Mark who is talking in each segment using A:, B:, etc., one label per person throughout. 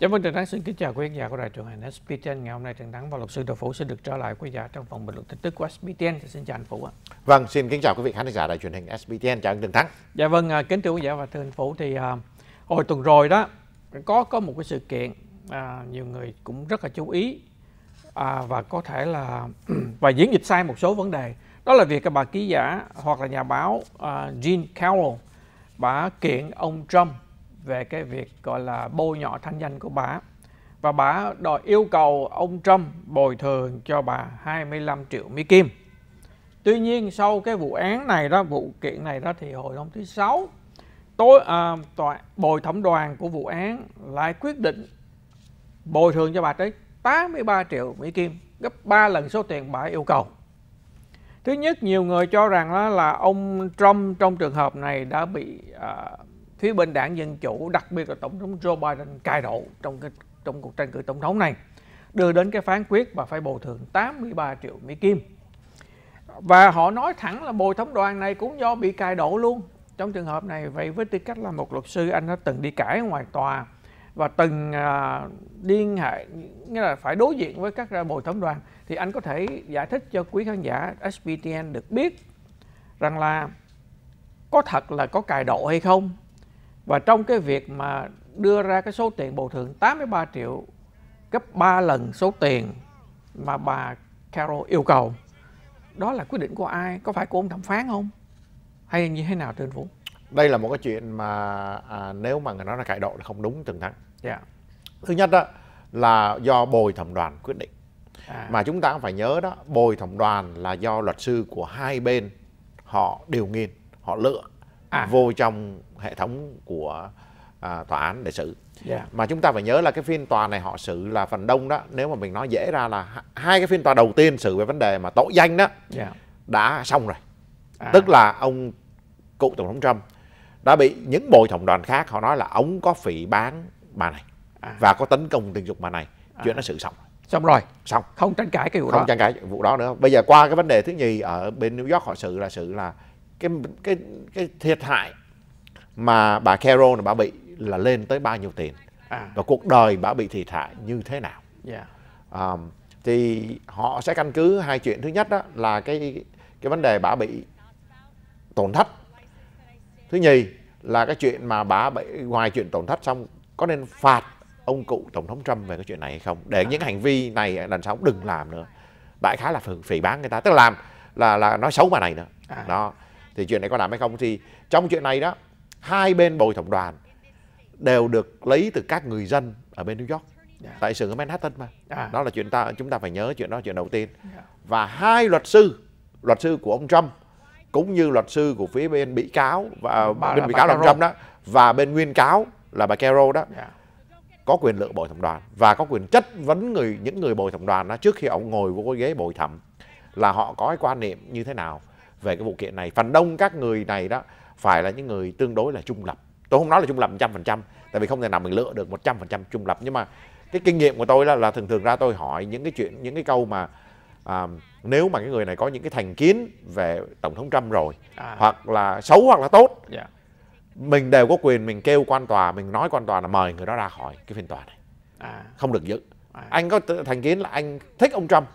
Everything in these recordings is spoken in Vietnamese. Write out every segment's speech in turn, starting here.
A: Chào mừng Trần Thắng xin kính chào quý khán giả của đài truyền hình SBTN. Ngày hôm nay Trần Thắng và luật sư Đào Phủ sẽ được trở lại quý giả trong phòng bình luận tin tức của SBTN. Xin chào anh Phủ ạ.
B: Vâng, xin kính chào quý vị khán giả đài truyền hình SBTN. Chào anh Trần Thắng.
A: Dạ vâng, à, kính thưa quý giả và thưa anh Phủ thì à, hồi tuần rồi đó có có một cái sự kiện à, nhiều người cũng rất là chú ý à, và có thể là và diễn dịch sai một số vấn đề. Đó là việc bà ký giả hoặc là nhà báo à, Jean Carroll bà kiện ông Trump về cái việc gọi là bôi nhọ thanh danh của bà và bà đòi yêu cầu ông Trump bồi thường cho bà 25 triệu Mỹ Kim. Tuy nhiên sau cái vụ án này đó, vụ kiện này đó thì hồi hôm thứ sáu tối à, tòa bồi thẩm đoàn của vụ án lại quyết định bồi thường cho bà tới 83 triệu Mỹ Kim, gấp 3 lần số tiền bà yêu cầu. Thứ nhất, nhiều người cho rằng là, là ông Trump trong trường hợp này đã bị à, phía bên đảng Dân Chủ, đặc biệt là Tổng thống Joe Biden cai độ trong cái, trong cuộc tranh cử tổng thống này, đưa đến cái phán quyết và phải bồi thường 83 triệu Mỹ Kim. Và họ nói thẳng là bồi thống đoàn này cũng do bị cai độ luôn. Trong trường hợp này, vậy với tư cách là một luật sư, anh đã từng đi cãi ngoài tòa và từng uh, liên hệ, nghĩa là phải đối diện với các bồi thống đoàn, thì anh có thể giải thích cho quý khán giả SBTN được biết rằng là có thật là có cài độ hay không và trong cái việc mà đưa ra cái số tiền bồi thường 83 triệu gấp 3 lần số tiền mà bà Carol yêu cầu đó là quyết định của ai có phải của ông thẩm phán không hay như thế nào thưa anh Vũ
B: đây là một cái chuyện mà à, nếu mà người nói là cải độ là không đúng từng thắng Dạ. thứ nhất đó là do bồi thẩm đoàn quyết định à. mà chúng ta cũng phải nhớ đó bồi thẩm đoàn là do luật sư của hai bên họ điều nghiên họ lựa à. vô trong hệ thống của à, tòa án để xử yeah. Dạ. mà chúng ta phải nhớ là cái phiên tòa này họ xử là phần đông đó nếu mà mình nói dễ ra là hai cái phiên tòa đầu tiên xử về vấn đề mà tội danh đó yeah. Dạ. đã xong rồi à. tức là ông cựu tổng thống trump đã bị những bồi thẩm đoàn khác họ nói là ông có phỉ bán bà này à. và có tấn công tình dục bà này chuyện à. nó xử xong xong rồi xong không tranh cãi cái vụ không đó không tranh cãi vụ đó nữa bây giờ qua cái vấn đề thứ nhì ở bên New York họ xử là xử là cái cái cái thiệt hại mà bà Carol là bà bị là lên tới bao nhiêu tiền à. và cuộc đời bà bị thiệt hại như thế nào yeah. Dạ. um, thì họ sẽ căn cứ hai chuyện thứ nhất đó là cái cái vấn đề bà bị tổn thất thứ nhì là cái chuyện mà bà bị ngoài chuyện tổn thất xong có nên phạt ông cụ tổng thống trump về cái chuyện này hay không để à. những hành vi này lần sau đừng làm nữa đại khái là phỉ bán người ta tức là làm là là nói xấu bà này nữa à. đó thì chuyện này có làm hay không thì trong chuyện này đó hai bên bồi thẩm đoàn đều được lấy từ các người dân ở bên New York yeah. Dạ. tại xưởng ở Manhattan mà à. đó là chuyện ta chúng ta phải nhớ chuyện đó chuyện đầu tiên yeah. Dạ. và hai luật sư luật sư của ông Trump cũng như luật sư của phía bên bị cáo và bà, bên bị cáo là ông Trump đó và bên nguyên cáo là bà Carol đó yeah. có quyền lựa bồi thẩm đoàn và có quyền chất vấn người những người bồi thẩm đoàn đó trước khi ông ngồi vô cái ghế bồi thẩm là họ có cái quan niệm như thế nào về cái vụ kiện này phần đông các người này đó phải là những người tương đối là trung lập tôi không nói là trung lập 100% tại vì không thể nào mình lựa được 100% trung lập nhưng mà cái kinh nghiệm của tôi là, là thường thường ra tôi hỏi những cái chuyện những cái câu mà à, nếu mà cái người này có những cái thành kiến về tổng thống Trump rồi à. hoặc là xấu hoặc là tốt yeah. Dạ. mình đều có quyền mình kêu quan tòa mình nói quan tòa là mời người đó ra khỏi cái phiên tòa này à. không được giữ à. anh có thành kiến là anh thích ông Trump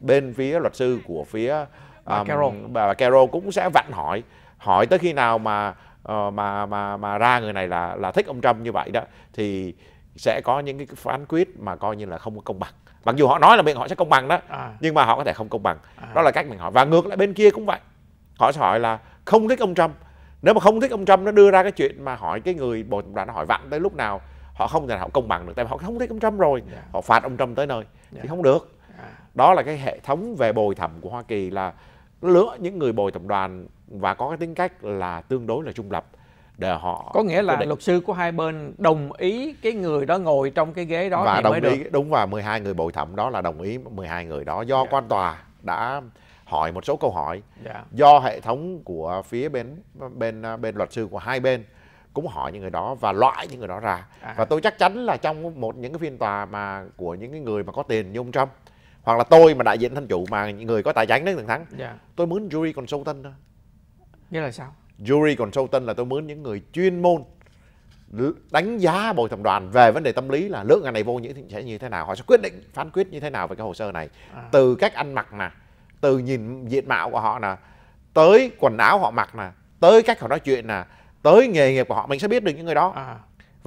B: bên phía luật sư của phía um, bà Carol. bà Carol cũng sẽ vặn hỏi hỏi tới khi nào mà ờ, mà mà mà ra người này là là thích ông Trump như vậy đó thì sẽ có những cái phán quyết mà coi như là không có công bằng mặc dù họ nói là miệng họ sẽ công bằng đó à. nhưng mà họ có thể không công bằng à. đó là cách mình hỏi và ngược lại bên kia cũng vậy họ sẽ hỏi là không thích ông Trump nếu mà không thích ông Trump nó đưa ra cái chuyện mà hỏi cái người bồi tổng đoàn hỏi vặn tới lúc nào họ không thể nào công bằng được tại vì họ không thích ông Trump rồi yeah. Dạ. họ phạt ông Trump tới nơi yeah. thì dạ. không được à. đó là cái hệ thống về bồi thẩm của Hoa Kỳ là lựa những người bồi thẩm đoàn và có cái tính cách là tương đối là trung lập để họ có nghĩa là định. luật sư của hai bên đồng ý cái người đó ngồi trong cái
A: ghế đó và thì đồng mới ý được.
B: đúng và 12 người bồi thẩm đó là đồng ý 12 người đó do yeah. Dạ. quan tòa đã hỏi một số câu hỏi yeah. Dạ. do hệ thống của phía bên bên bên luật sư của hai bên cũng hỏi những người đó và loại những người đó ra à. và tôi chắc chắn là trong một những cái phiên tòa mà của những cái người mà có tiền như ông Trump hoặc là tôi mà đại diện thanh chủ mà người có tài chính đấy thằng thắng yeah. Dạ. tôi mướn jury consultant thôi nghĩa là sao jury consultant là tôi mướn những người chuyên môn đánh giá bồi thẩm đoàn về vấn đề tâm lý là lượng ngày này vô những sẽ như thế nào họ sẽ quyết định phán quyết như thế nào về cái hồ sơ này à. từ cách ăn mặc nè từ nhìn diện mạo của họ nè tới quần áo họ mặc nè tới cách họ nói chuyện nè tới nghề nghiệp của họ mình sẽ biết được những người đó à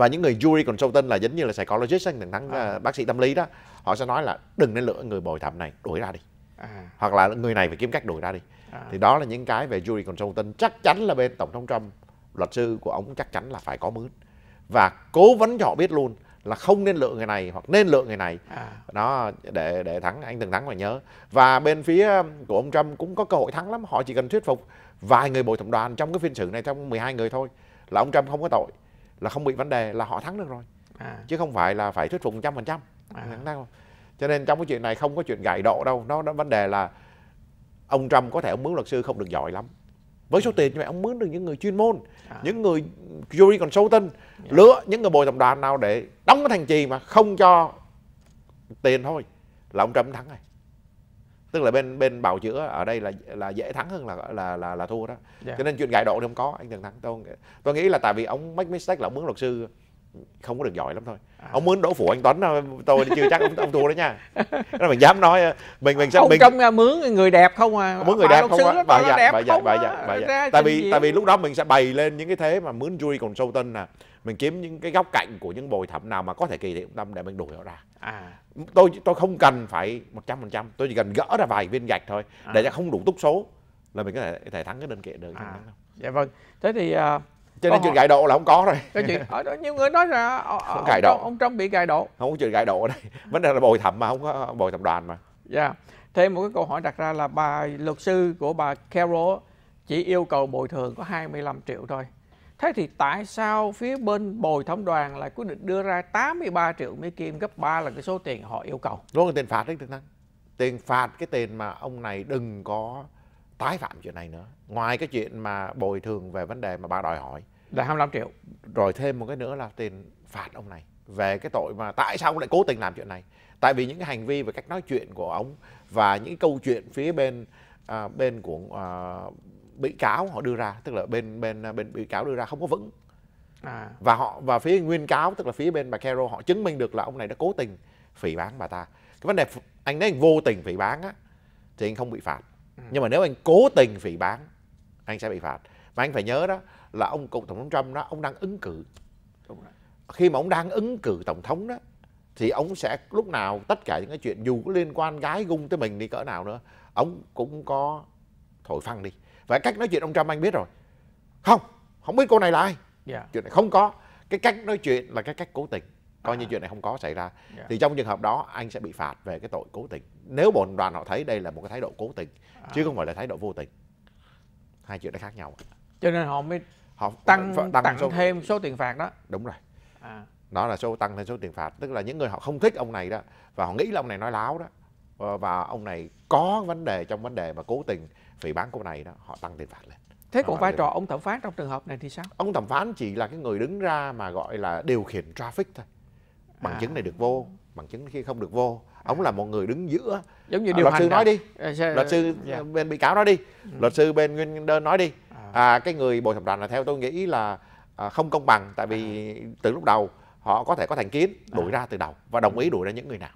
B: và những người jury consultant là giống như là psychologist ấy, thắng à. à. bác sĩ tâm lý đó họ sẽ nói là đừng nên lựa người bồi thẩm này đuổi ra đi à. hoặc là người này phải kiếm cách đuổi ra đi à. thì đó là những cái về jury consultant chắc chắn là bên tổng thống trump luật sư của ông chắc chắn là phải có mướn và cố vấn cho họ biết luôn là không nên lựa người này hoặc nên lựa người này à. để để thắng anh từng thắng mà nhớ và bên phía um, của ông Trump cũng có cơ hội thắng lắm họ chỉ cần thuyết phục vài người bồi thẩm đoàn trong cái phiên xử này trong 12 người thôi là ông Trump không có tội là không bị vấn đề là họ thắng được rồi à. chứ không phải là phải thuyết phục trăm phần trăm à. cho nên trong cái chuyện này không có chuyện gài độ đâu nó, nó vấn đề là ông trump có thể ông mướn luật sư không được giỏi lắm với số tiền như vậy ông mướn được những người chuyên môn à. những người jury consultant yeah. lựa những người bồi thẩm đoàn nào để đóng cái thằng trì mà không cho tiền thôi là ông trump thắng rồi tức là bên bên bào chữa ở đây là là dễ thắng hơn là là là, là thua đó yeah. Dạ. cho nên chuyện gãi độ thì không có anh đừng thắng tôi tôi nghĩ là tại vì ông make mistake là ông muốn luật sư không có được giỏi lắm thôi à. ông muốn đổ phủ anh Tuấn ờ, tôi chưa chắc ông, ông thua đấy nha nên mình dám nói ờ, mình mình sao mình trong mướn người đẹp không à mướn người đẹp không á à. bà dạ bà dạ bà dạ tại vì tại vì lúc đó mình sẽ bày lên những cái thế mà mướn jury tinh nè mình kiếm những cái góc cạnh của những bồi thẩm nào mà có thể kỳ thị ông tâm để mình đuổi họ ra à. tôi tôi không cần phải một trăm phần trăm tôi chỉ cần gỡ ra vài viên gạch thôi à. để cho không đủ túc số là mình có thể, có thể thắng cái đơn kiện được à. dạ vâng thế thì uh,
A: cho nên chuyện gài độ
B: là không có rồi cái chuyện ở ờ,
A: đó nhiều người nói là ở, không gài độ ông
B: trump bị gài độ không có chuyện gài độ ở đây à. vấn đề là bồi thẩm mà không có bồi thẩm đoàn mà
A: dạ thêm một cái câu hỏi đặt ra là bà luật sư của bà carol chỉ yêu cầu bồi thường có 25 triệu thôi Thế thì tại sao phía bên bồi thẩm
B: đoàn lại quyết định đưa ra 83 triệu Mỹ Kim gấp 3 là cái số tiền họ yêu cầu? Đó là tiền phạt đấy Thượng Thanh. Tiền phạt cái tiền mà ông này đừng có tái phạm chuyện này nữa. Ngoài cái chuyện mà bồi thường về vấn đề mà bà đòi hỏi. Là 25 triệu. Rồi thêm một cái nữa là tiền phạt ông này về cái tội mà tại sao ông lại cố tình làm chuyện này. Tại vì những cái hành vi và cách nói chuyện của ông và những câu chuyện phía bên à, bên của à, bị cáo họ đưa ra tức là bên bên à, bên bị cáo đưa ra không có vững à. và họ và phía nguyên cáo tức là phía bên bà Carol họ chứng minh được là ông này đã cố tình phỉ bán bà ta cái vấn đề anh nói anh vô tình phỉ bán á thì anh không bị phạt ừ. nhưng mà nếu anh cố tình phỉ bán anh sẽ bị phạt mà anh phải nhớ đó là ông cựu tổng thống Trump đó ông đang ứng cử khi mà ông đang ứng cử tổng thống đó thì ông sẽ lúc nào tất cả những cái chuyện dù có liên quan gái gung tới mình đi cỡ nào nữa ông cũng có thổi phăng đi và cách nói chuyện ông Trump anh biết rồi không không biết cô này là ai yeah. Dạ. chuyện này không có cái cách nói chuyện là cái cách cố tình coi à. như chuyện này không có xảy ra yeah. Dạ. thì trong trường hợp đó anh sẽ bị phạt về cái tội cố tình nếu bọn đoàn họ thấy đây là một cái thái độ cố tình à. chứ không phải là thái độ vô tình hai chuyện đã khác nhau cho nên họ mới họ tăng tăng, tăng số, thêm số tiền phạt đó đúng rồi à. đó là số tăng thêm số tiền phạt tức là những người họ không thích ông này đó và họ nghĩ là ông này nói láo đó Ờ, và ông này có vấn đề trong vấn đề mà cố tình phỉ bán cô này đó họ tăng tiền phạt lên
A: thế còn vai trò ông
B: thẩm phán trong trường hợp này thì sao ông thẩm phán chỉ là cái người đứng ra mà gọi là điều khiển traffic thôi bằng à. chứng này à. được vô bằng chứng khi không được vô ông à. là một người đứng giữa giống như à, điều luật sư nói đi ờ, luật sư yeah. Dạ. bên bị cáo nói đi ừ. luật sư bên nguyên đơn nói đi à, cái người bồi thẩm đoàn là theo tôi nghĩ là không công bằng tại vì từ lúc đầu họ có thể có thành kiến đuổi ra từ đầu và đồng ý ừ. đuổi ra những người nào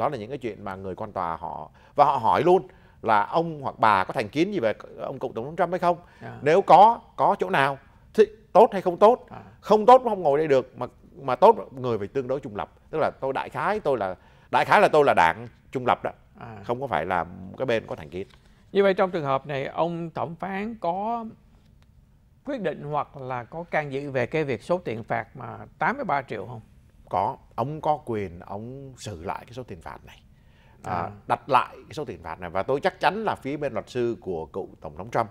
B: đó là những cái chuyện mà người quan tòa họ và họ hỏi luôn là ông hoặc bà có thành kiến gì về ông cựu tổng thống Trump hay không à. nếu có có chỗ nào thì tốt hay không tốt à. không tốt không ngồi đây được mà mà tốt người phải tương đối trung lập tức là tôi đại khái tôi là đại khái là tôi là đảng trung lập đó à. không có phải là cái bên có thành kiến như vậy trong trường hợp này ông thẩm
A: phán có quyết định hoặc là có can dự về cái việc số tiền phạt mà
B: 83 triệu không có ông có quyền ông xử lại cái số tiền phạt này à, à. đặt lại cái số tiền phạt này và tôi chắc chắn là phía bên luật sư của cựu tổng thống trump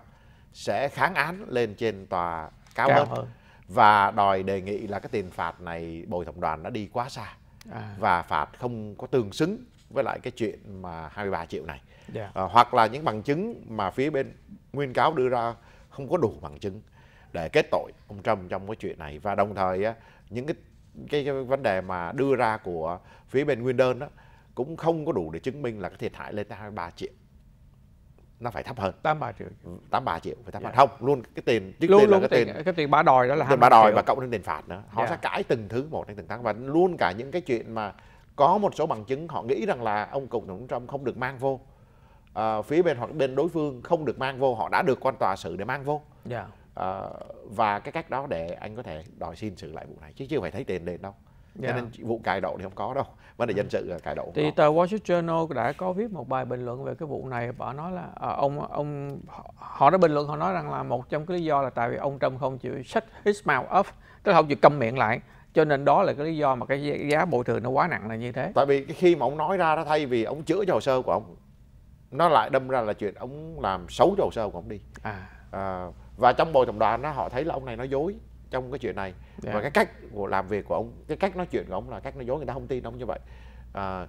B: sẽ kháng án lên trên tòa cao, cao hơn. hơn và đòi đề nghị là cái tiền phạt này bồi thẩm đoàn đã đi quá xa à. và phạt không có tương xứng với lại cái chuyện mà 23 triệu này yeah. Dạ. à, hoặc là những bằng chứng mà phía bên nguyên cáo đưa ra không có đủ bằng chứng để kết tội ông Trump trong cái chuyện này và đồng thời á, những cái cái, cái vấn đề mà đưa ra của phía bên nguyên đơn đó cũng không có đủ để chứng minh là cái thiệt hại lên tới 23 triệu nó phải thấp hơn 83 triệu 83 ừ, triệu phải thấp yeah. hơn dạ. không luôn cái tiền chứ luôn, luôn là cái tiền, tiền cái tiền bả đòi đó là tiền bả đòi triệu. và cộng thêm tiền phạt nữa họ yeah. Dạ. sẽ cãi từng thứ một đến từng tháng và luôn cả những cái chuyện mà có một số bằng chứng họ nghĩ rằng là ông cựu tổng Trump không được mang vô à, phía bên hoặc bên đối phương không được mang vô họ đã được quan tòa xử để mang vô yeah. Dạ. Ờ, và cái cách đó để anh có thể đòi xin xử lại vụ này chứ chưa phải thấy tiền đền đâu
A: cho yeah. Dạ. nên
B: vụ cài độ thì không có đâu vấn đề ừ. dân sự là cài độ thì
A: có. tờ Wall Street Journal đã có viết một bài bình luận về cái vụ này họ nói là à, ông ông họ đã bình luận họ nói rằng là một trong cái lý do là tại vì ông Trump không chịu shut his mouth up tức là không chịu câm miệng lại
B: cho nên đó là cái lý do mà cái giá bồi thường nó quá nặng là như thế tại vì khi mà ông nói ra đó thay vì ông chữa cho hồ sơ của ông nó lại đâm ra là chuyện ông làm xấu cho hồ sơ của ông đi à, à và trong bồi thẩm đoàn đó họ thấy là ông này nói dối trong cái chuyện này yeah. và dạ. cái cách của làm việc của ông cái cách nói chuyện của ông là cách nói dối người ta không tin ông như vậy à,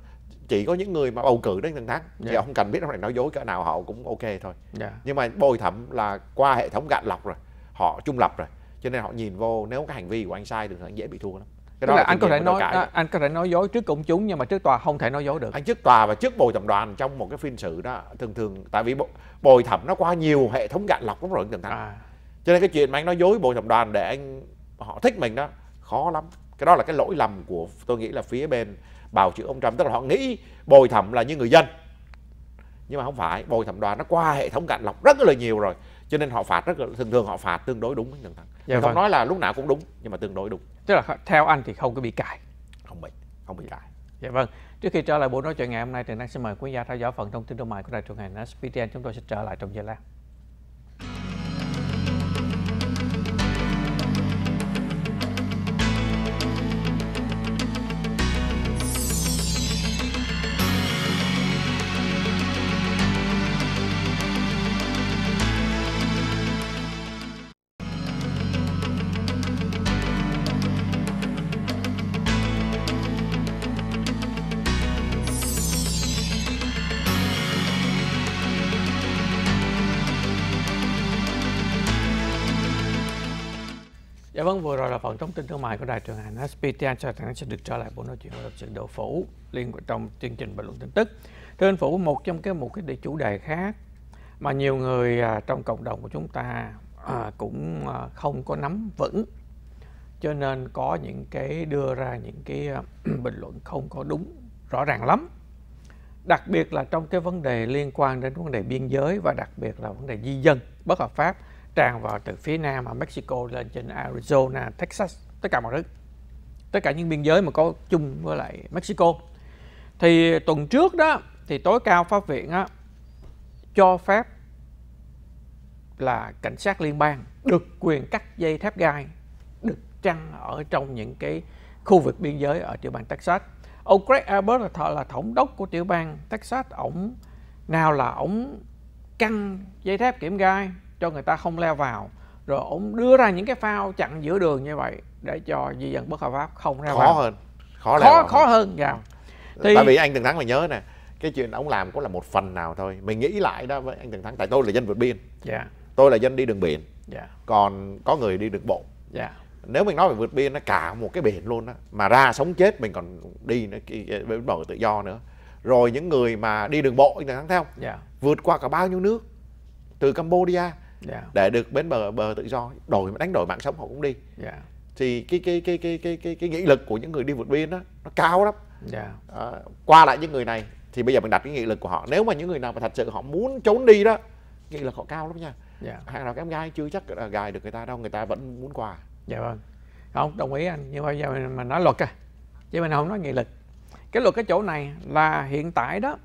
B: chỉ có những người mà bầu cử đến thằng thắng yeah. thì không dạ. cần biết ông này nói dối cỡ nào họ cũng ok thôi yeah. Dạ. nhưng mà bồi thẩm là qua hệ thống gạn lọc rồi họ trung lập rồi cho nên họ nhìn vô nếu cái hành vi của anh sai thì anh dễ bị thua lắm cái đó là, là anh có thể nói à, anh có thể nói dối trước công chúng nhưng mà trước tòa không thể nói dối được anh trước tòa và trước bồi thẩm đoàn trong một cái phiên sự đó thường thường tại vì bồi thẩm nó qua nhiều hệ thống gạn lọc lắm rồi anh à. cho nên cái chuyện mà anh nói dối bồi thẩm đoàn để anh họ thích mình đó khó lắm cái đó là cái lỗi lầm của tôi nghĩ là phía bên bào chữa ông trump tức là họ nghĩ bồi thẩm là như người dân nhưng mà không phải bồi thẩm đoàn nó qua hệ thống gạn lọc rất là nhiều rồi cho nên họ phạt rất là, thường thường họ phạt tương đối đúng thằng dạ, không vâng. nói là lúc nào cũng đúng nhưng mà tương đối đúng tức là
A: theo anh thì không có bị cài không bị không bị cài dạ vâng trước khi trở lại buổi nói chuyện ngày hôm nay thì đang xin mời quý gia theo dõi phần thông tin đầu mại của đài truyền hình SPTN chúng tôi sẽ trở lại trong giờ lát thông tin thương mại của Đài truyền hình SPTN cho rằng sẽ được trở lại buổi nói chuyện với luật sư Phủ liên quan trong chương trình bình luận tin tức. trên Phủ, một trong cái một cái chủ đề khác mà nhiều người à, trong cộng đồng của chúng ta à, cũng à, không có nắm vững cho nên có những cái đưa ra những cái à, bình luận không có đúng rõ ràng lắm đặc biệt là trong cái vấn đề liên quan đến vấn đề biên giới và đặc biệt là vấn đề di dân bất hợp pháp tràn vào từ phía nam ở Mexico lên trên Arizona, Texas, tất cả mọi thứ. Tất cả những biên giới mà có chung với lại Mexico. Thì tuần trước đó thì tối cao pháp viện á, cho phép là cảnh sát liên bang được quyền cắt dây thép gai được trăng ở trong những cái khu vực biên giới ở tiểu bang Texas. Ông Greg Abbott là, là thống đốc của tiểu bang Texas, ổng nào là ổng căng dây thép kiểm gai cho người ta không leo vào rồi ông đưa ra những cái phao chặn giữa đường như vậy để cho di dân bất hợp pháp không ra khó vào. hơn
B: khó khó, khó hơn dạ ừ. thì... tại vì anh từng thắng mà nhớ nè cái chuyện ông làm cũng là một phần nào thôi mình nghĩ lại đó với anh từng thắng tại tôi là dân vượt biên dạ. tôi là dân đi đường biển dạ. còn có người đi đường bộ dạ. nếu mình nói về vượt biên nó cả một cái biển luôn đó mà ra sống chết mình còn đi nữa bến bờ tự do nữa rồi những người mà đi đường bộ anh từng thắng theo dạ. vượt qua cả bao nhiêu nước từ Campuchia yeah. Dạ. để được bến bờ bờ tự do đổi đánh đổi mạng sống họ cũng đi yeah. Dạ. thì cái cái cái cái cái cái cái nghị lực của những người đi vượt biên đó nó cao lắm yeah. Dạ. à, ờ, qua lại những người này thì bây giờ mình đặt cái nghị lực của họ nếu mà những người nào mà thật sự họ muốn trốn đi đó nghị lực họ cao lắm nha yeah. hàng nào các em gái chưa chắc là ờ, gài được người ta đâu người ta vẫn muốn quà dạ vâng không đồng ý anh nhưng mà giờ
A: mình, mình nói luật à chứ mình không nói nghị lực cái luật cái chỗ này là hiện tại đó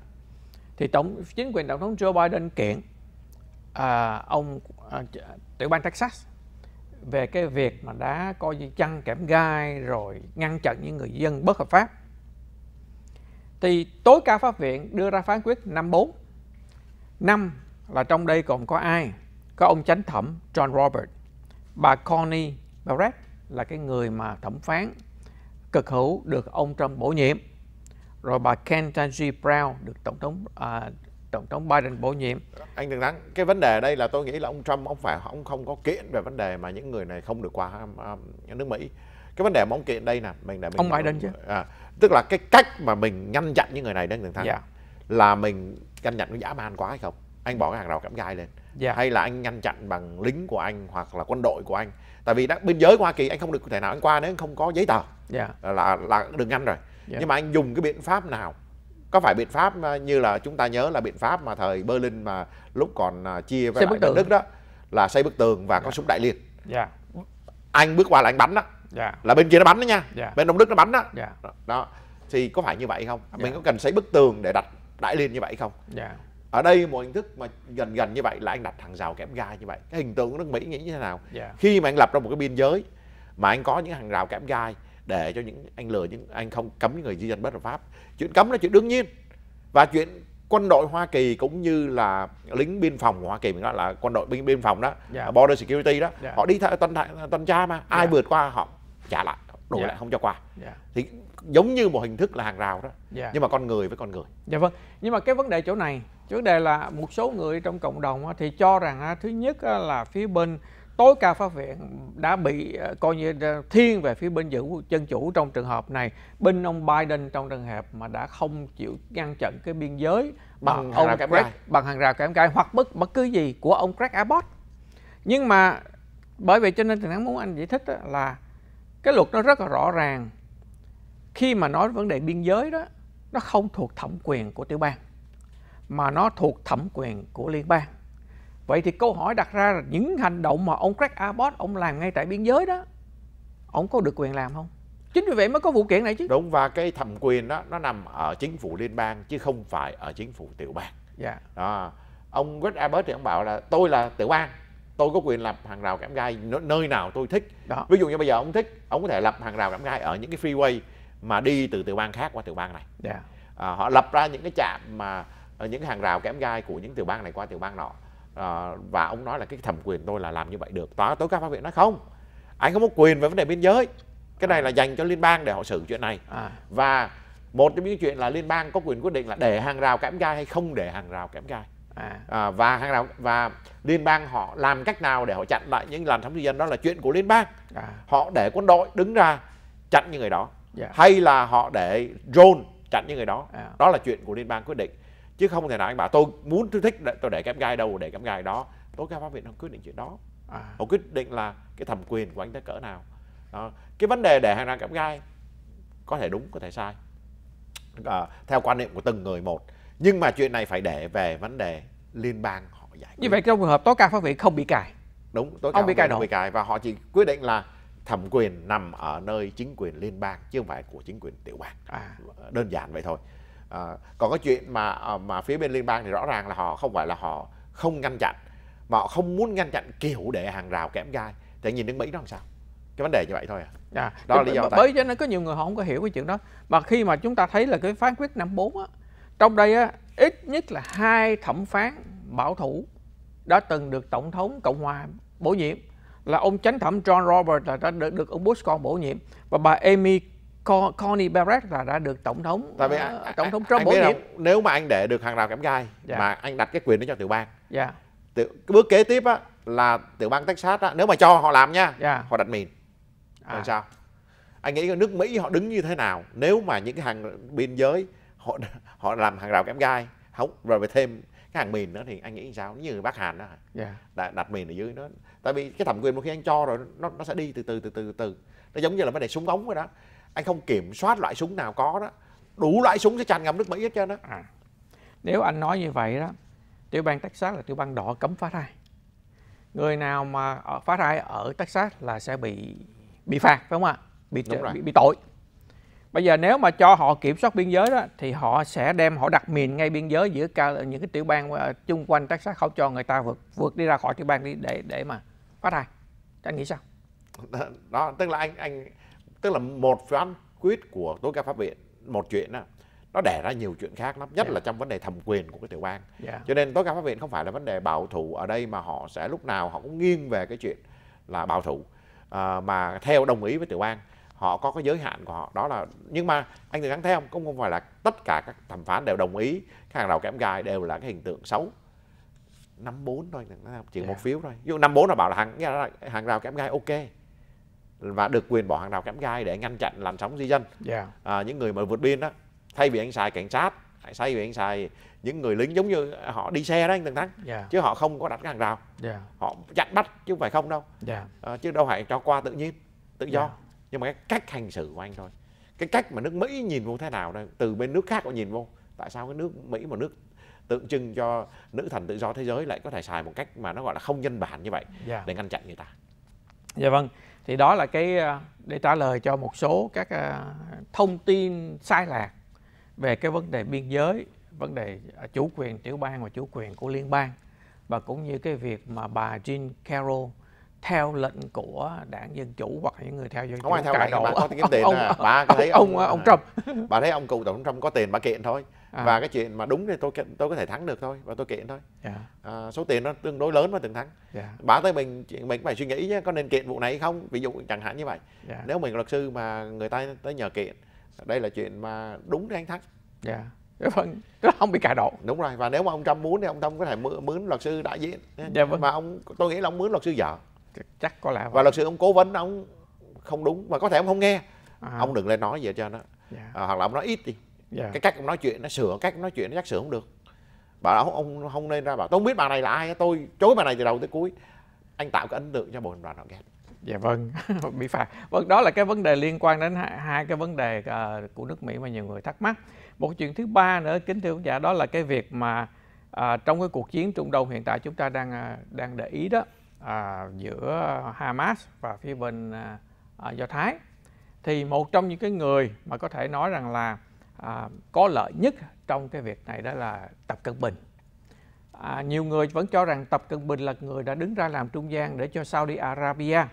A: thì tổng chính quyền tổng thống Joe Biden kiện à, ông à, tiểu bang Texas về cái việc mà đã coi như chăn kẽm gai rồi ngăn chặn những người dân bất hợp pháp thì tối cao pháp viện đưa ra phán quyết năm bốn năm là trong đây còn có ai có ông chánh thẩm John Robert bà Connie Barrett là cái người mà thẩm phán cực hữu được ông Trump bổ nhiệm rồi bà Kentanji Brown được tổng
B: thống uh, tổng thống Biden bổ nhiệm. Anh đừng Thắng, cái vấn đề đây là tôi nghĩ là ông Trump ông phải ông không có kiện về vấn đề mà những người này không được qua um, um, nước Mỹ. Cái vấn đề mà ông kiện đây nè, mình đã mình ông Biden chứ. À, tức là cái cách mà mình ngăn chặn những người này đang đừng Thắng yeah. Dạ. là mình ngăn chặn nó dã man quá hay không? Anh bỏ cái hàng rào cảm gai lên. Yeah. Dạ. Hay là anh ngăn chặn bằng lính của anh hoặc là quân đội của anh. Tại vì đã, biên giới Hoa Kỳ anh không được thể nào anh qua nếu anh không có giấy tờ. Yeah. Dạ. Là là được ngăn rồi. Yeah. Nhưng mà anh dùng cái biện pháp nào có phải biện pháp à, như là chúng ta nhớ là biện pháp mà thời Berlin mà lúc còn à, chia với lại Đức đó là xây bức tường và có yeah. Dạ. súng đại liên. Yeah. Dạ. Anh bước qua là anh bắn đó. Yeah. Dạ. Là bên kia nó bắn đó nha. Yeah. Bên Đông Đức nó bắn đó. Yeah. Đó. Thì có phải như vậy không? Mình có cần xây bức tường để đặt đại liên như vậy không? Yeah. Ở đây một hình thức mà gần gần như vậy là anh đặt hàng rào kẽm gai như vậy. Cái hình tượng của nước Mỹ nghĩ như thế nào? Yeah. Khi mà anh lập ra một cái biên giới mà anh có những hàng rào kẽm gai để cho những anh lừa những anh không cấm những người di dân bất hợp pháp chuyện cấm là chuyện đương nhiên và chuyện quân đội Hoa Kỳ cũng như là lính biên phòng của Hoa Kỳ mình nói là quân đội biên biên phòng đó yeah. Dạ. border security đó yeah. Dạ. họ đi tuần tuần tra mà ai yeah. Dạ. vượt qua họ trả lại đổi yeah. lại không cho qua yeah. thì giống như một hình thức là hàng rào đó yeah. nhưng mà con người với con người dạ vâng nhưng
A: mà cái vấn đề chỗ này vấn đề là một số người trong cộng đồng thì cho rằng thứ nhất là phía bên tối cao pháp viện đã bị ờ, coi như thiên về phía bên giữ dân chủ trong trường hợp này bên ông Biden trong trường hợp mà đã không chịu ngăn chặn cái biên giới bằng, bằng ông Craig, cài. bằng hàng rào cản cai hoặc bất bất cứ gì của ông Craig Abbott nhưng mà bởi vậy cho nên thằng muốn anh giải thích là cái luật nó rất là rõ ràng khi mà nói vấn đề biên giới đó nó không thuộc thẩm quyền của tiểu bang mà nó thuộc thẩm quyền của liên bang Vậy thì câu hỏi đặt ra là những hành động mà ông Craig Abbott ông làm ngay tại biên giới đó, ông có được quyền làm không?
B: Chính vì vậy mới có vụ kiện này chứ. Đúng và cái thẩm quyền đó nó nằm ở chính phủ liên bang chứ không phải ở chính phủ tiểu bang. Dạ. Đó. Ông Greg Abbott thì ông bảo là tôi là tiểu bang, tôi có quyền lập hàng rào cản gai nơi nào tôi thích. Đó. Ví dụ như bây giờ ông thích, ông có thể lập hàng rào cản gai ở những cái freeway mà đi từ tiểu bang khác qua tiểu bang này. Dạ. À, họ lập ra những cái trạm mà ờ, những hàng rào kém gai của những tiểu bang này qua tiểu bang nọ Ờ, và ông nói là cái thẩm quyền tôi là làm như vậy được tòa tối cao pháp viện nói không anh không có quyền về vấn đề biên giới cái này à. là dành cho liên bang để họ xử chuyện này à. và một trong những chuyện là liên bang có quyền quyết định là để hàng rào kẽm gai hay không để hàng rào kẽm gai à. À, và hàng rào và liên bang họ làm cách nào để họ chặn lại những làn sóng di dân đó là chuyện của liên bang à. họ để quân đội đứng ra chặn những người đó yeah. Dạ. hay là họ để drone chặn những người đó à. đó là chuyện của liên bang quyết định chứ không thể nào anh bảo tôi muốn tôi thích tôi để cái gai đâu để cái gai đó tối cao pháp viện không quyết định chuyện đó à. họ quyết định là cái thẩm quyền của anh tới cỡ nào đó. cái vấn đề để hàng rào kẽm gai có thể đúng có thể sai à, theo quan niệm của từng người một nhưng mà chuyện này phải để về vấn đề liên bang họ giải quyết như vậy trong trường hợp tối cao pháp viện không bị cài đúng tối cao không bị cài không bị cài và họ chỉ quyết định là thẩm quyền nằm ở nơi chính quyền liên bang chứ không phải của chính quyền tiểu bang à. đơn giản vậy thôi À, còn cái chuyện mà ờ, mà phía bên liên bang thì rõ ràng là họ không phải là họ không ngăn chặn mà họ không muốn ngăn chặn kiểu để hàng rào kém gai thì nhìn nước mỹ đó làm sao cái vấn đề như vậy thôi à, à đó là lý do bởi cho
A: nên có nhiều người họ không có hiểu cái chuyện đó mà khi mà chúng ta thấy là cái phán quyết năm bốn á trong đây á ít nhất là hai thẩm phán bảo thủ đã từng được tổng thống cộng hòa bổ nhiệm là ông chánh thẩm John Roberts là đã được, được ông Bush con bổ nhiệm và bà Amy Connie Barrett là đã được tổng thống Tại vì, uh, tổng thống Trump bổ nhiệm.
B: Nếu mà anh để được hàng rào kém gai yeah. Dạ. mà anh đặt cái quyền đó cho tiểu bang. Yeah. Dạ. Tiểu, bước kế tiếp á là tiểu bang Texas á, nếu mà cho họ làm nha, yeah. Dạ. họ đặt mìn. À. Làm sao? Anh nghĩ nước Mỹ họ đứng như thế nào nếu mà những cái hàng biên giới họ họ làm hàng rào kém gai, không rồi về thêm cái hàng mìn nữa thì anh nghĩ sao? Như bác Hàn đó. Yeah. Đặt, đặt mìn ở dưới nó, Tại vì cái thẩm quyền một khi anh cho rồi nó nó sẽ đi từ từ từ từ từ. Nó giống như là vấn đề súng ống rồi đó anh không kiểm soát loại súng nào có đó đủ loại súng sẽ tràn ngập nước mỹ hết trơn đó à.
A: nếu anh nói như vậy đó tiểu bang texas là tiểu bang đỏ cấm phá thai người nào mà phá thai ở texas là sẽ bị bị phạt phải không ạ bị, bị bị tội bây giờ nếu mà cho họ kiểm soát biên giới đó thì họ sẽ đem họ đặt mìn ngay biên giới giữa ca, những cái tiểu bang ờ, chung quanh Texas không cho người ta vượt vượt đi ra khỏi tiểu bang đi để để mà phá thai anh nghĩ sao
B: đó tức là anh anh tức là một phán quyết của tối cao pháp viện một chuyện đó, nó đẻ ra nhiều chuyện khác lắm nhất yeah. là trong vấn đề thẩm quyền của cái tiểu bang yeah. cho nên tối cao pháp viện không phải là vấn đề bảo thủ ở đây mà họ sẽ lúc nào họ cũng nghiêng về cái chuyện là bảo thủ à, mà theo đồng ý với tiểu bang họ có cái giới hạn của họ đó là nhưng mà anh thì thắng thấy không cũng không phải là tất cả các thẩm phán đều đồng ý cái hàng đầu kẽm gai đều là cái hình tượng xấu năm bốn thôi chỉ yeah. một phiếu thôi ví dụ năm bốn là bảo là hàng hàng rào kẽm gai ok và được quyền bỏ hàng rào kém gai để ngăn chặn làn sóng di dân yeah. Dạ. à, những người mà vượt biên đó thay vì anh xài cảnh sát thay vì anh xài những người lính giống như họ đi xe đó anh từng thắng yeah. Dạ. chứ họ không có đặt cái hàng rào yeah. Dạ. họ chặn bắt chứ không phải không đâu yeah. à, chứ đâu phải cho qua tự nhiên tự do yeah. nhưng mà cái cách hành xử của anh thôi cái cách mà nước mỹ nhìn vô thế nào đây từ bên nước khác họ nhìn vô tại sao cái nước mỹ mà nước tượng trưng cho nữ thần tự do thế giới lại có thể xài một cách mà nó gọi là không nhân bản như vậy yeah. để ngăn chặn người ta
A: dạ vâng thì đó
B: là cái ờ,
A: để trả lời cho một số các ờ, thông tin sai lạc về cái vấn đề biên giới vấn đề ờ, chủ quyền tiểu bang và chủ quyền của liên bang và cũng như cái việc mà bà Jean Carroll theo lệnh của đảng dân chủ hoặc những người theo dân không chủ ai theo cài bà có tiền ông, à. bà có thấy ông ông, ông, ông à, Trump
B: bà thấy ông cựu tổng Trump có tiền bà kiện thôi à. và cái chuyện mà đúng thì tôi tôi có thể thắng được thôi và tôi kiện thôi yeah. Dạ. à, số tiền nó tương đối lớn mà từng thắng yeah. Dạ. bảo tới mình chuyện mình phải suy nghĩ chứ có nên kiện vụ này hay không ví dụ chẳng hạn như vậy yeah. Dạ. nếu mình luật sư mà người ta tới nhờ kiện đây là chuyện mà đúng thì anh thắng yeah vâng nó không bị cài độ đúng rồi và nếu mà ông trump muốn thì ông trump có thể mướn, luật sư đại diện dạ, vâng. mà ông tôi nghĩ là ông mướn luật sư vợ chắc có lẽ và luật sư ông cố vấn ông không đúng và có thể ông không nghe à. ông đừng lên nói gì cho nó á à, hoặc là ông nói ít đi yeah. Dạ. cái cách ông nói chuyện nó sửa cách ông nói chuyện nó chắc sửa không được bảo ông ông không nên ra bảo tôi không biết bà này là ai tôi chối bà này từ đầu tới cuối anh tạo cái ấn tượng cho bộ hình đoàn họ ghét
A: dạ vâng bị phạt
B: vâng đó là cái vấn đề liên quan đến hai, hai
A: cái vấn đề ờ, của nước mỹ mà nhiều người thắc mắc một chuyện thứ ba nữa kính thưa quý giả đó là cái việc mà uh, trong cái cuộc chiến trung đông hiện tại chúng ta đang ờ, đang để ý đó uh, giữa hamas và phía bên uh, do thái thì một trong những cái người mà có thể nói rằng là à, có lợi nhất trong cái việc này đó là Tập Cận Bình. À, nhiều người vẫn cho rằng Tập Cận Bình là người đã đứng ra làm trung gian để cho Saudi Arabia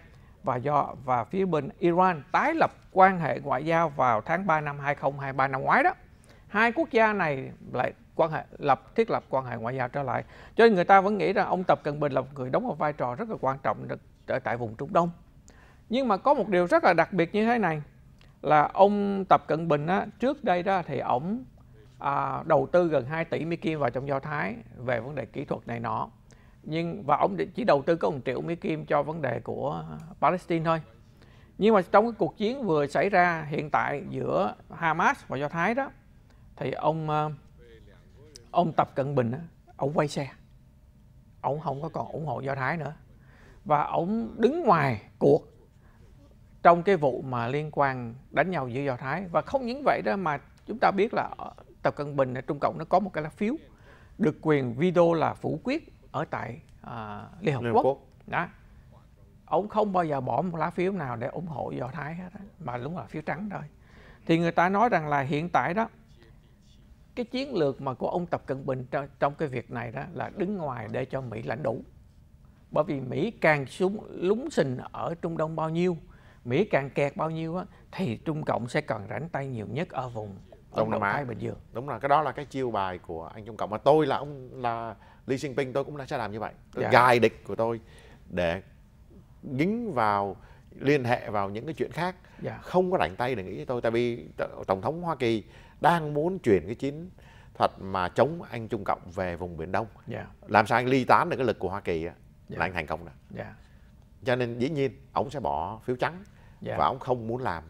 A: và do và phía bên Iran tái lập quan hệ ngoại giao vào tháng 3 năm 2023 năm ngoái đó. Hai quốc gia này lại quan hệ lập thiết lập quan hệ ngoại giao trở lại. Cho nên người ta vẫn nghĩ rằng ông Tập Cận Bình là một người đóng một vai trò rất là quan trọng ở tại vùng Trung Đông. Nhưng mà có một điều rất là đặc biệt như thế này là ông Tập Cận Bình á, trước đây đó thì ổng à, đầu tư gần 2 tỷ Mỹ Kim vào trong Do Thái về vấn đề kỹ thuật này nọ nhưng và ông chỉ đầu tư có một triệu Mỹ Kim cho vấn đề của Palestine thôi nhưng mà trong cái cuộc chiến vừa xảy ra hiện tại giữa Hamas và Do Thái đó thì ông à, ông Tập Cận Bình á ông quay xe ông không có còn ủng hộ Do Thái nữa và ông đứng ngoài cuộc trong cái vụ mà liên quan đánh nhau giữa do thái và không những vậy đó mà chúng ta biết là tập cận bình ở trung cộng nó có một cái lá phiếu được quyền video là phủ quyết ở tại uh, liên hợp liên quốc. quốc đó ông không bao giờ bỏ một lá phiếu nào để ủng hộ do thái hết đó. mà đúng là phiếu trắng thôi thì người ta nói rằng là hiện tại đó cái chiến lược mà của ông tập cận bình trong, trong cái việc này đó là đứng ngoài để cho mỹ lãnh đủ bởi vì mỹ càng xuống lúng sình ở trung đông bao nhiêu Mỹ càng kẹt bao nhiêu á thì Trung Cộng sẽ còn rảnh tay nhiều nhất ở vùng
B: Đông Nam Á Bình Dương. Đúng rồi, cái đó là cái chiêu bài của anh Trung Cộng mà tôi là ông là Lý Sinh Pinh tôi cũng đã sẽ làm như vậy. Tôi dạ. gài địch của tôi để dính vào liên hệ vào những cái chuyện khác dạ. không có rảnh tay để nghĩ tôi tại vì tổng thống Hoa Kỳ đang muốn chuyển cái chiến thuật mà chống anh Trung Cộng về vùng biển Đông. Dạ. Làm sao anh ly tán được cái lực của Hoa Kỳ á, dạ. là anh thành công rồi. Dạ cho nên dĩ nhiên ông sẽ bỏ phiếu trắng yeah. Dạ. và ông không muốn làm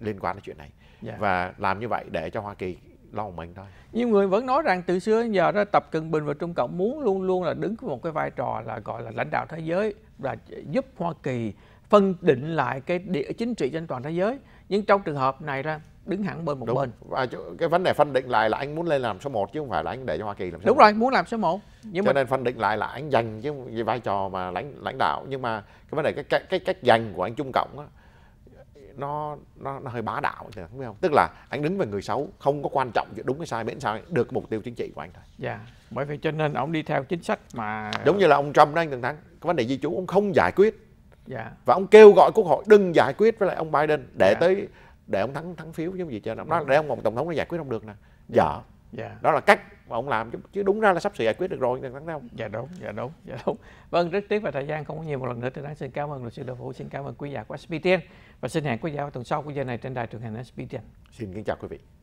B: liên quan đến chuyện này yeah. Dạ. và làm như vậy để cho Hoa Kỳ lo một mình thôi.
A: Nhiều người vẫn nói rằng từ xưa đến giờ đó Tập Cận Bình và Trung Cộng muốn luôn luôn là đứng với một cái vai trò là gọi là lãnh đạo thế giới và giúp Hoa Kỳ phân định lại cái địa chính trị trên toàn thế giới. Nhưng trong trường hợp này ra đứng hẳn bên một Đúng. bên
B: và cái vấn đề phân định lại là anh muốn lên làm số 1 chứ không phải là anh để cho Hoa Kỳ làm số Đúng 1.
A: rồi muốn làm số 1 nhưng cho mà... nên
B: phân định lại là anh dành chứ vì vai trò mà lãnh lãnh đạo nhưng mà cái vấn đề cái cái cái cách dành của anh Trung Cộng á nó, nó nó hơi bá đạo thì không biết không tức là anh đứng về người xấu không có quan trọng chuyện đúng hay sai miễn sao được mục tiêu chính trị của anh thôi
A: dạ yeah. bởi vì cho nên ông đi theo chính sách mà giống như
B: là ông Trump đó anh Tần Thắng cái vấn đề di trú ông không giải quyết yeah. Dạ. và ông kêu gọi quốc hội đừng giải quyết với lại ông Biden để yeah. Dạ. tới để ông thắng thắng phiếu giống gì cho nó để ông một tổng thống nó giải quyết không được nè dở dạ. dạ. đó là cách mà ông làm chứ đúng ra là sắp sửa giải quyết được rồi thắng đâu dạ đúng dạ đúng dạ đúng vâng rất tiếc và thời gian không có nhiều một
A: lần nữa tôi đáng xin cảm ơn luật sư đỗ vũ xin cảm ơn quý giả của SBTN và xin hẹn quý giả vào tuần sau của giờ này trên đài truyền hình SBTN
B: xin kính chào quý vị